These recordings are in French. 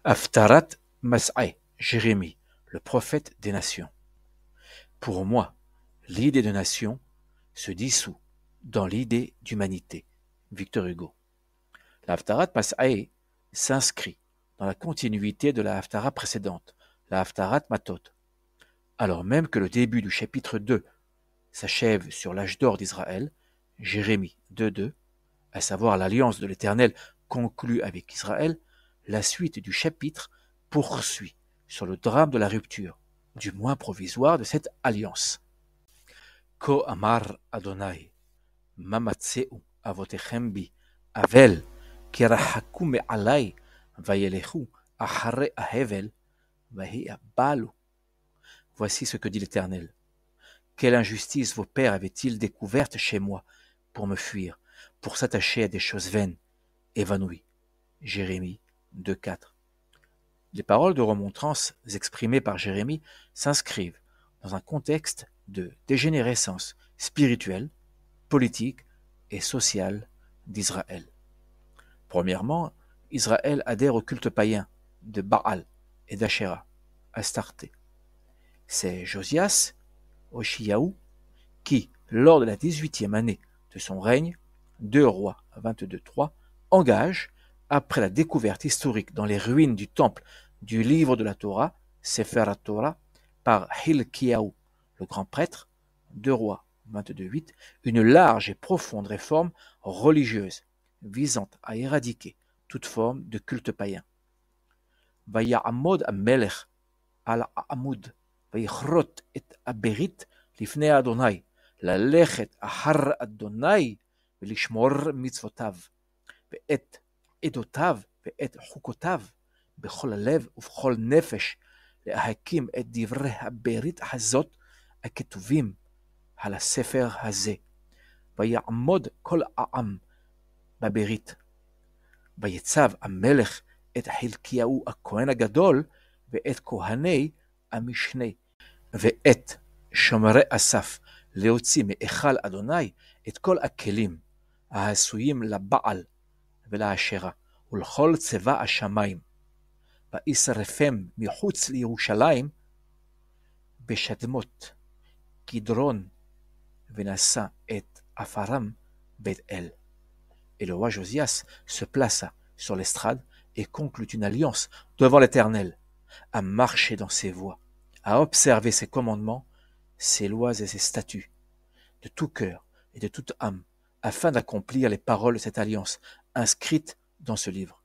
« Aftarat Mas'ai » Jérémie, le prophète des nations. Pour moi, l'idée de nation se dissout dans l'idée d'humanité. Victor Hugo. L'Aftarat Mas'ai s'inscrit dans la continuité de la précédente, la Haftarat Matot. Alors même que le début du chapitre 2 s'achève sur l'âge d'or d'Israël, Jérémie 2.2, à savoir l'alliance de l'Éternel conclue avec Israël, la suite du chapitre poursuit sur le drame de la rupture, du moins provisoire, de cette alliance. Voici ce que dit l'Éternel. Quelle injustice vos pères avaient-ils découverte chez moi pour me fuir, pour s'attacher à des choses vaines, évanouies. Jérémie les paroles de remontrance exprimées par Jérémie s'inscrivent dans un contexte de dégénérescence spirituelle, politique et sociale d'Israël. Premièrement, Israël adhère au culte païen de Baal et d'Achéra, Astarté. C'est Josias, Oshiaou, qui, lors de la 18e année de son règne, deux rois 22-3, engage après la découverte historique dans les ruines du temple du livre de la Torah, Sefer HaTorah, par Hilkiaou, le grand prêtre, deux rois 22.8, une large et profonde réforme religieuse visant à éradiquer toute forme de culte païen. amelech al-amud, vayichrot et aberit lifne Adonai, adonai mitzvotav » עדותיו ואת חוקותיו בכל הלב ובכל נפש, להקים את דברי הברית הזאת הכתובים על הספר הזה. ויעמוד כל העם בברית. ויצב המלך את חלקיהו הכהן הגדול ואת כהני המשנה ואת שומרי אסף להוציא מהיכל אדוני את כל הכלים העשויים לבעל Et le roi Josias se plaça sur l'estrade et conclut une alliance devant l'Éternel, à marcher dans ses voies, à observer ses commandements, ses lois et ses statuts, de tout cœur et de toute âme, afin d'accomplir les paroles de cette alliance inscrite dans ce livre.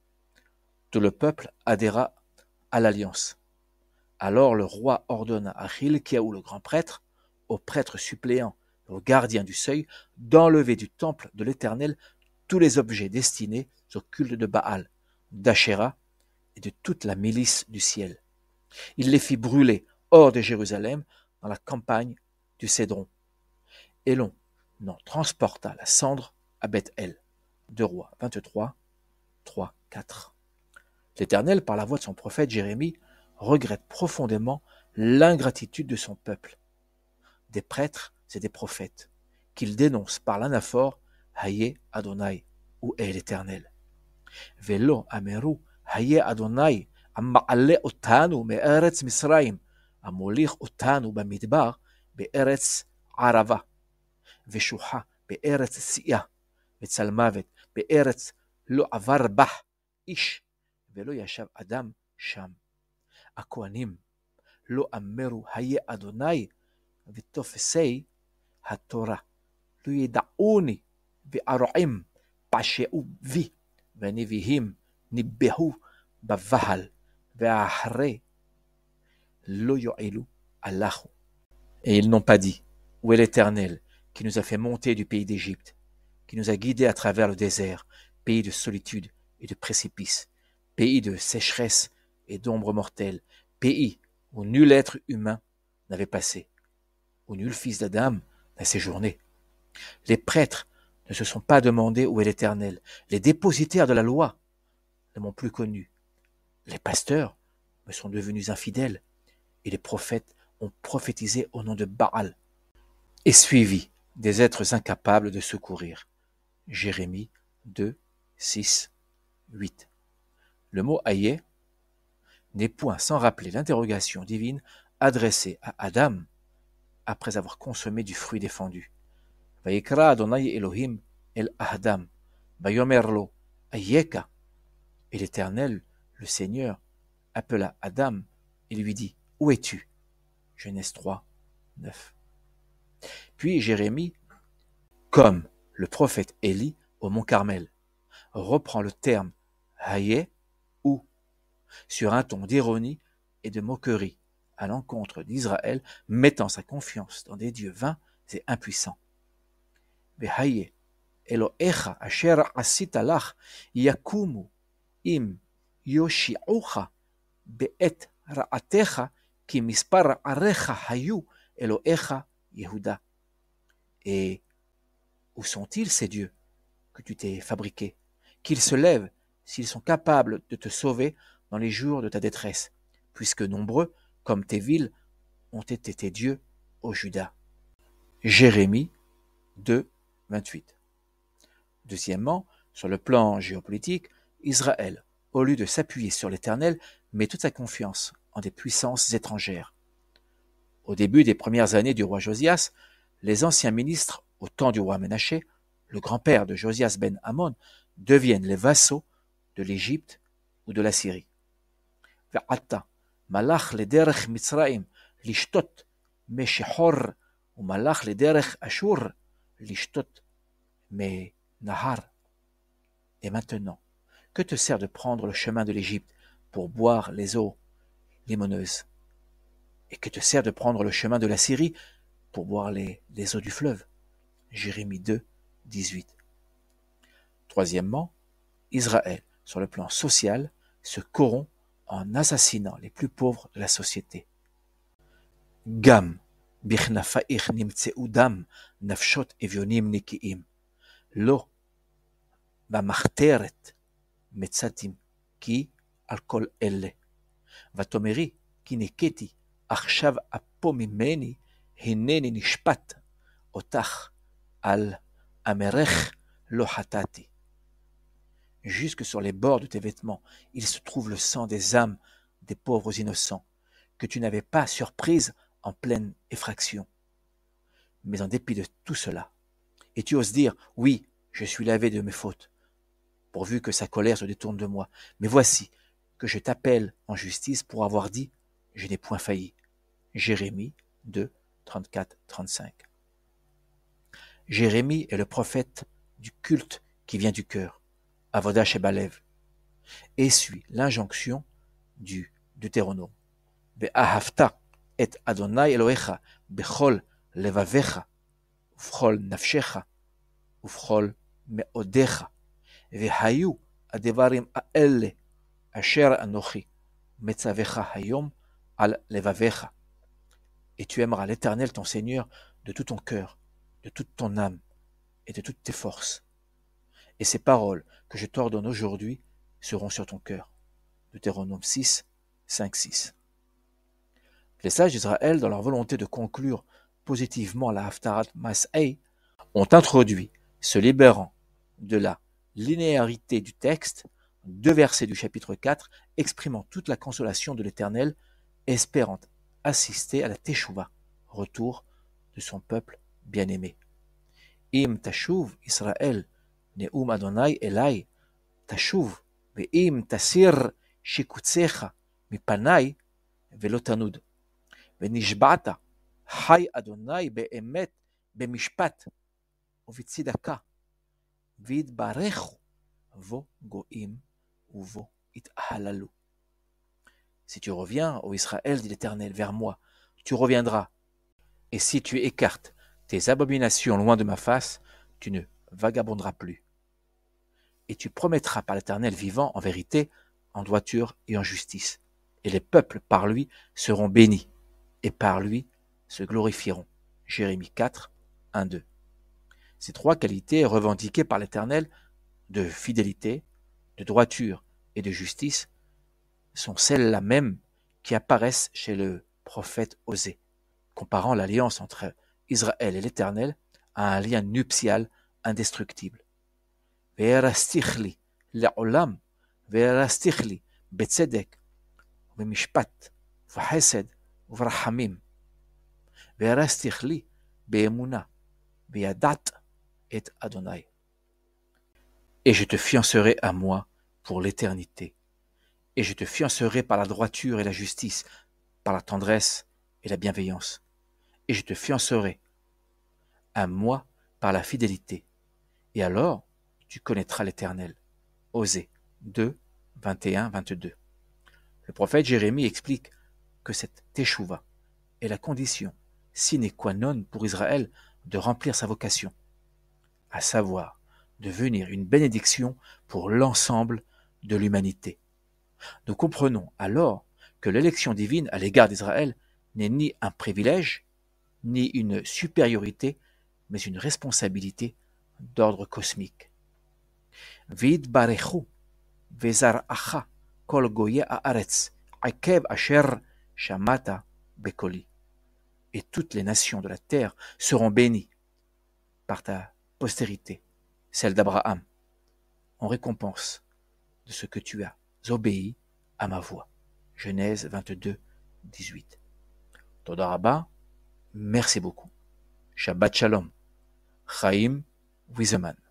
Tout le peuple adhéra à l'alliance. Alors le roi ordonna à Hilkiaou le grand prêtre, au prêtre suppléant aux au gardien du seuil, d'enlever du temple de l'Éternel tous les objets destinés au culte de Baal, d'Achéra et de toute la milice du ciel. Il les fit brûler hors de Jérusalem, dans la campagne du Cédron. Et l'on non transporta la cendre à Beth-El. de roi 23, 3, 4. L'Éternel, par la voix de son prophète Jérémie, regrette profondément l'ingratitude de son peuple, des prêtres et des prophètes, qu'il dénonce par l'anaphore Haye Adonai, où est l'Éternel. Velo Ameru Haye Adonai, Amma'ale Otanu Eretz Misraim, Amolir Otanu Bamidbar, Be'eretz Arava. ושוחה בארץ שיאה, וצל מוות בארץ לא עבר בה איש, ולא ישב אדם שם. הכהנים לא אמרו היה אדוני ותופסי התורה. לא ידעוני וערועים פשעו בי, ונביאים ניבאו בבהל, ואחרי לא יועילו הלכו. אל ils פדי pas dit, qui nous a fait monter du pays d'Égypte, qui nous a guidés à travers le désert, pays de solitude et de précipices, pays de sécheresse et d'ombre mortelle, pays où nul être humain n'avait passé, où nul fils d'Adam n'a séjourné. Les prêtres ne se sont pas demandés où est l'Éternel, les dépositaires de la loi ne m'ont plus connu, les pasteurs me sont devenus infidèles, et les prophètes ont prophétisé au nom de Baal, et suivi des êtres incapables de secourir. Jérémie 2, 6, 8. Le mot aïe » n'est point sans rappeler l'interrogation divine adressée à Adam après avoir consommé du fruit défendu. Adonai Elohim el Adam, Ayeka. Et l'Éternel, le Seigneur, appela Adam et lui dit, Où es-tu Genèse 3, 9. Puis Jérémie, comme le prophète Élie au mont Carmel, reprend le terme hayé ou sur un ton d'ironie et de moquerie à l'encontre d'Israël mettant sa confiance dans des dieux vains et impuissants. im ra'atecha et où sont-ils, ces dieux que tu t'es fabriqués Qu'ils se lèvent s'ils sont capables de te sauver dans les jours de ta détresse, puisque nombreux, comme tes villes, ont été tes dieux au Judas. » Jérémie 2, 28. Deuxièmement, sur le plan géopolitique, Israël, au lieu de s'appuyer sur l'Éternel, met toute sa confiance en des puissances étrangères. Au début des premières années du roi Josias, les anciens ministres au temps du roi Ménaché, le grand-père de Josias ben Amon, deviennent les vassaux de l'Égypte ou de la Syrie. Malach ou Et maintenant, que te sert de prendre le chemin de l'Égypte pour boire les eaux limoneuses Et que te sert de prendre le chemin de la Syrie pour boire les, eaux du fleuve. Jérémie 2, 18. Troisièmement, Israël, sur le plan social, se corrompt en assassinant les plus pauvres de la société. Gam, nim nimtseudam, nafshot evionim nikiim. Lo, bamachteret, metzatim, ki alkol elle. Vatomeri, kineketi, achshav apomimeni, Jusque sur les bords de tes vêtements, il se trouve le sang des âmes des pauvres innocents, que tu n'avais pas surprise en pleine effraction. Mais en dépit de tout cela, et tu oses dire, oui, je suis lavé de mes fautes, pourvu que sa colère se détourne de moi. Mais voici que je t'appelle en justice pour avoir dit, je n'ai point failli. Jérémie 2, 34, 35. Jérémie est le prophète du culte qui vient du cœur, Avodah Shebalev, et suit l'injonction du Deutéronome. Be'ahavta et Adonai Elohecha, bechol levavecha, ufchol nafshecha, ufchol meodecha, vehayu adevarim aelle, asher anochi, metzavecha hayom al levavecha et tu aimeras l'Éternel ton Seigneur de tout ton cœur, de toute ton âme et de toutes tes forces. Et ces paroles que je t'ordonne aujourd'hui seront sur ton cœur. Deutéronome 6, 5, 6. Les sages d'Israël, dans leur volonté de conclure positivement la Haftarat Mas'ei, ont introduit, se libérant de la linéarité du texte, deux versets du chapitre 4 exprimant toute la consolation de l'Éternel, espérant assister à la Teshuvah, retour de son peuple bien-aimé. Im tashuv Israël, neum Adonai Elai, tashuv, ve'im tasir shikutsecha, mipanai, velotanud. be be'emet bemishpat mishpat ou ובצדקה, ויתברכו vo uvo it ithalalu. Si tu reviens, ô Israël, dit l'Éternel, vers moi, tu reviendras. Et si tu écartes tes abominations loin de ma face, tu ne vagabonderas plus. Et tu promettras par l'Éternel vivant en vérité, en droiture et en justice. Et les peuples par lui seront bénis, et par lui se glorifieront. Jérémie 4, 1, 2. Ces trois qualités revendiquées par l'Éternel de fidélité, de droiture et de justice sont celles-là mêmes qui apparaissent chez le prophète Osée, comparant l'alliance entre Israël et l'Éternel à un lien nuptial indestructible. et Et je te fiancerai à moi pour l'éternité et je te fiancerai par la droiture et la justice, par la tendresse et la bienveillance, et je te fiancerai à moi par la fidélité, et alors tu connaîtras l'Éternel. Osée 2, 21, 22. Le prophète Jérémie explique que cette échouva est la condition sine qua non pour Israël de remplir sa vocation, à savoir devenir une bénédiction pour l'ensemble de l'humanité. Nous comprenons alors que l'élection divine à l'égard d'Israël n'est ni un privilège, ni une supériorité, mais une responsabilité d'ordre cosmique. Acha, kol aretz, akev asher shamata bekoli. Et toutes les nations de la terre seront bénies par ta postérité, celle d'Abraham, en récompense de ce que tu as Obéis à ma voix. Genèse 22, 18. Todaraba, merci beaucoup. Shabbat Shalom. Chaim Wiseman.